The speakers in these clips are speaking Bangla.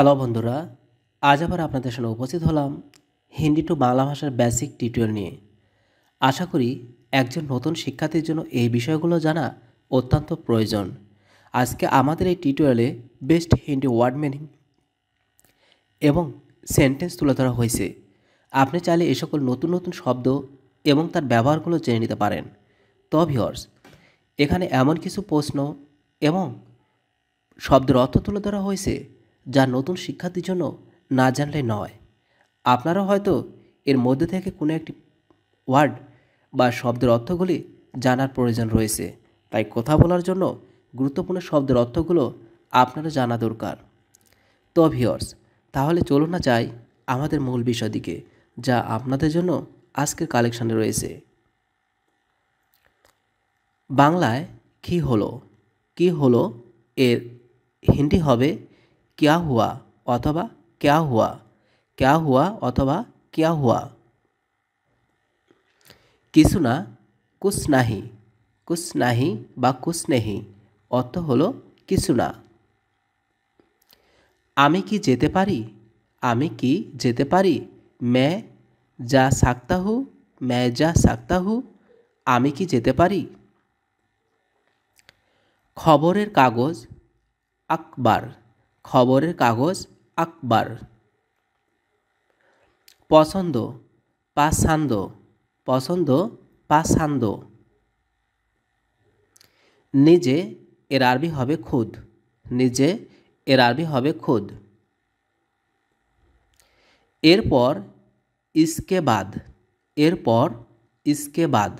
হ্যালো বন্ধুরা আজ আবার আপনাদের সামনে উপস্থিত হলাম হিন্দি টু বাংলা ভাষার বেসিক টিউটোরিয়াল নিয়ে আশা করি একজন নতুন শিক্ষার্থীর জন্য এই বিষয়গুলো জানা অত্যন্ত প্রয়োজন আজকে আমাদের এই টিউটোরিয়ালে বেস্ট হিন্দি ওয়ার্ড মিনিং এবং সেন্টেন্স তুলে ধরা হয়েছে আপনি চাইলে এ সকল নতুন নতুন শব্দ এবং তার ব্যবহারগুলো জেনে নিতে পারেন তো ভিওর্স এখানে এমন কিছু প্রশ্ন এবং শব্দের অর্থ তুলে ধরা হয়েছে যা নতুন শিক্ষার্থীর জন্য না জানলে নয় আপনারা হয়তো এর মধ্যে থেকে কোনো একটি ওয়ার্ড বা শব্দের অর্থগুলি জানার প্রয়োজন রয়েছে তাই কথা বলার জন্য গুরুত্বপূর্ণ শব্দের অর্থগুলো আপনারা জানা দরকার তো ভিওর্স তাহলে চলুন না যাই আমাদের মূল বিষয় দিকে যা আপনাদের জন্য আজকের কালেকশানে রয়েছে বাংলায় কি হলো কি হলো এর হিন্দি হবে क्या হুয়া অথবা क्या हुआ क्या হুয়া অথবা क्या হুয়া কিছু না কুশ নাহি কুশ নাহি বা কুশ নেহি অর্থ হলো কিছু না আমি কি যেতে পারি আমি কি যেতে পারি ম্যা যা সাকতা হু ম্যা যা সাকতা হু আমি কি যেতে পারি খবরের কাগজ আকবার খবরের কাগজ আকবার পছন্দ পাছান্দ পছন্দ পাছান্দ নিজে এর আরবি হবে খুদ নিজে এর আরবি হবে খুদ এরপর ইসকে বাদ এরপর ইসকে বাদ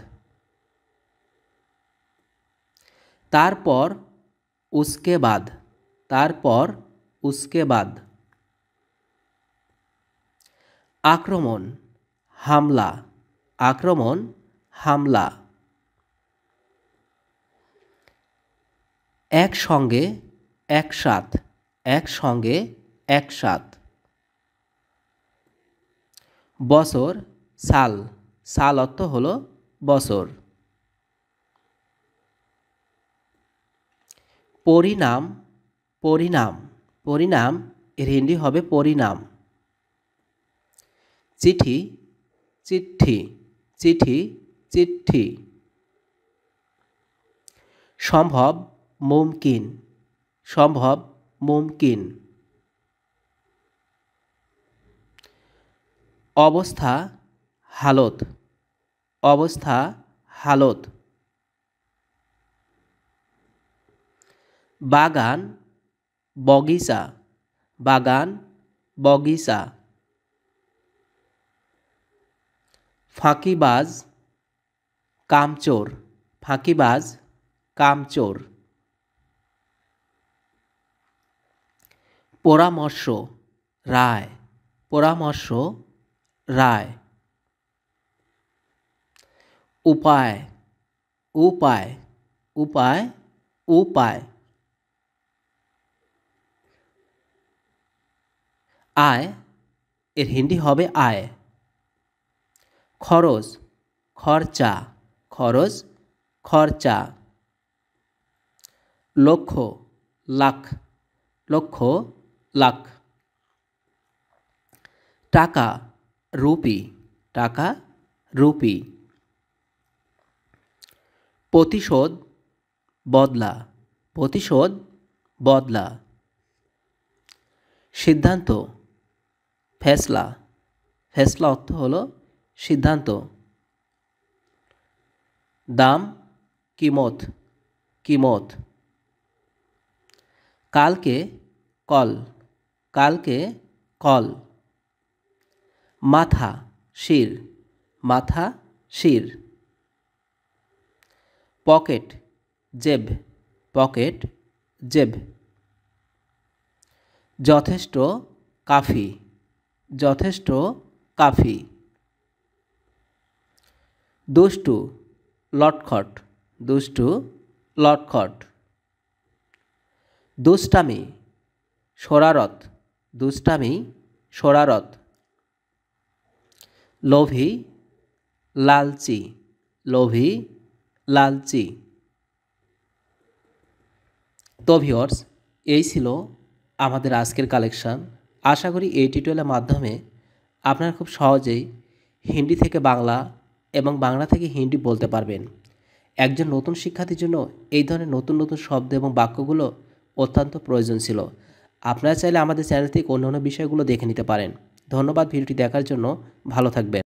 তারপর উসকে বাদ তারপর উসকে বাদ আক্রমণ হামলা আক্রমণ হামলা একসঙ্গে একসাথ একসঙ্গে একসাথ বছর সাল সাল অর্থ হল বছর পরিণাম পরিণাম পরিণাম এর হিন্দি হবে পরিণাম চিঠি চিঠি চিঠি চিঠি সম্ভব মুমকিন সম্ভব মুমকিন অবস্থা হালত অবস্থা হালত বাগান বগিচা বাগান বগিচা ফাঁকিবাজ কামচোর ফাঁকিবাজ কামচোর পরামর্শ রায় পরামর্শ রায় উপায় উপায় উপায় উপায় আয় এর হিন্দি হবে আয় খরচ খরচা খরচ খরচা লক্ষ লাখ লক্ষ লাখ টাকা রুপি টাকা রুপি প্রতিশোধ বদলা প্রতিশোধ বদলা সিদ্ধান্ত ফেসলা ফেসলা অর্থ হল সিদ্ধান্ত দাম কিমত কিমত কালকে কল কালকে কল মাথা শির মাথা শির পকেট জেব পকেট জেব যথেষ্ট কাফি যথেষ্ট কাফি দুষ্টু লটখট দুষ্টু লটখট দুষ্টামি সরারত দুষ্টামি সরারত লোভী লালচি লোভী লালচি তো ভিওর্স এই ছিল আমাদের আজকের কালেকশান আশা করি এই টিউটোরিয়ালের মাধ্যমে আপনারা খুব সহজেই হিন্দি থেকে বাংলা এবং বাংলা থেকে হিন্দি বলতে পারবেন একজন নতুন শিক্ষার্থীর জন্য এই ধরনের নতুন নতুন শব্দ এবং বাক্যগুলো অত্যন্ত প্রয়োজন ছিল আপনারা চাইলে আমাদের চ্যানেল থেকে অন্য অন্য বিষয়গুলো দেখে নিতে পারেন ধন্যবাদ ভিডিওটি দেখার জন্য ভালো থাকবেন